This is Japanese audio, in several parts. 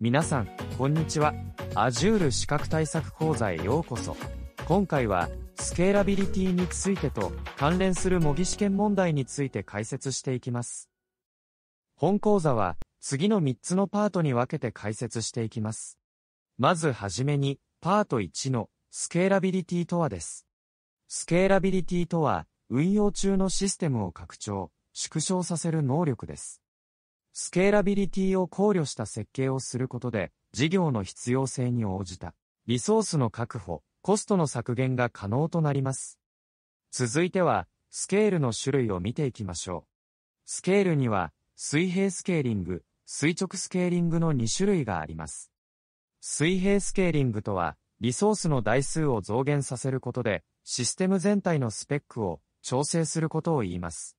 皆さん、こんにちは。Azure 資格対策講座へようこそ。今回は、スケーラビリティについてと、関連する模擬試験問題について解説していきます。本講座は、次の3つのパートに分けて解説していきます。まずはじめに、パート1の、スケーラビリティとはです。スケーラビリティとは、運用中のシステムを拡張、縮小させる能力です。スケーラビリティを考慮した設計をすることで、事業の必要性に応じた、リソースの確保、コストの削減が可能となります。続いては、スケールの種類を見ていきましょう。スケールには、水平スケーリング、垂直スケーリングの2種類があります。水平スケーリングとは、リソースの台数を増減させることで、システム全体のスペックを調整することを言います。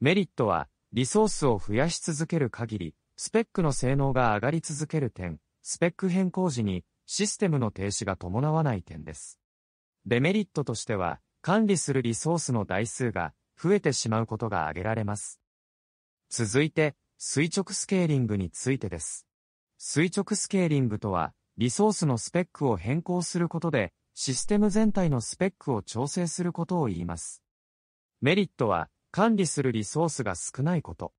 メリットは、リソースを増やし続ける限り、スペックの性能が上がり続ける点、スペック変更時にシステムの停止が伴わない点です。デメリットとしては、管理するリソースの台数が増えてしまうことが挙げられます。続いて、垂直スケーリングについてです。垂直スケーリングとは、リソースのスペックを変更することで、システム全体のスペックを調整することを言います。メリットは、管理するリソースが少ないこと。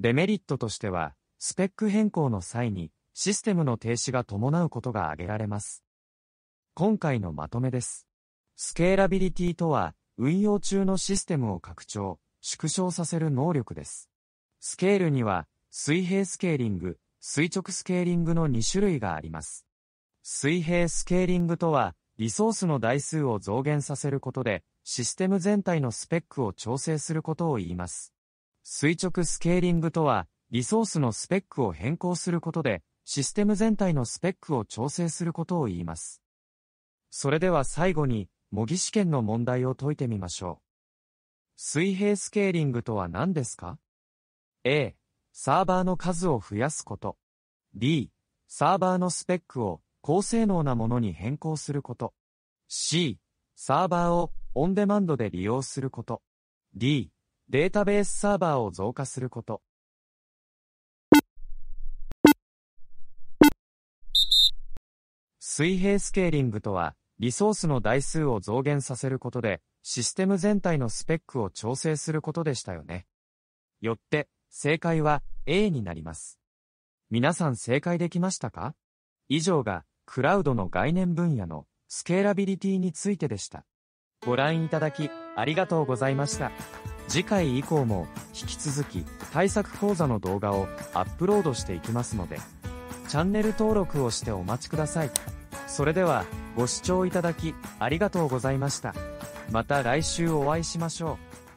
デメリットとしては、スペック変更の際に、システムの停止が伴うことが挙げられます。今回のまとめです。スケーラビリティとは、運用中のシステムを拡張、縮小させる能力です。スケールには、水平スケーリング、垂直スケーリングの2種類があります。水平スケーリングとは、リソースの台数を増減させることで、システム全体のスペックを調整することを言います。垂直スケーリングとは、リソースのスペックを変更することで、システム全体のスペックを調整することを言います。それでは最後に、模擬試験の問題を解いてみましょう。水平スケーリングとは何ですか ?A、サーバーの数を増やすこと。B、サーバーのスペックを高性能なものに変更すること。C、サーバーをオンデマンドで利用すること。D、データベースサーバーを増加すること。水平スケーリングとは、リソースの台数を増減させることで、システム全体のスペックを調整することでしたよね。よって、正解は A になります。皆さん正解できましたか以上が、クラウドの概念分野のスケーラビリティについてでした。ご覧いただき、ありがとうございました。次回以降も、引き続き、対策講座の動画をアップロードしていきますので、チャンネル登録をしてお待ちください。それでは、ご視聴いただき、ありがとうございました。また来週お会いしましょう。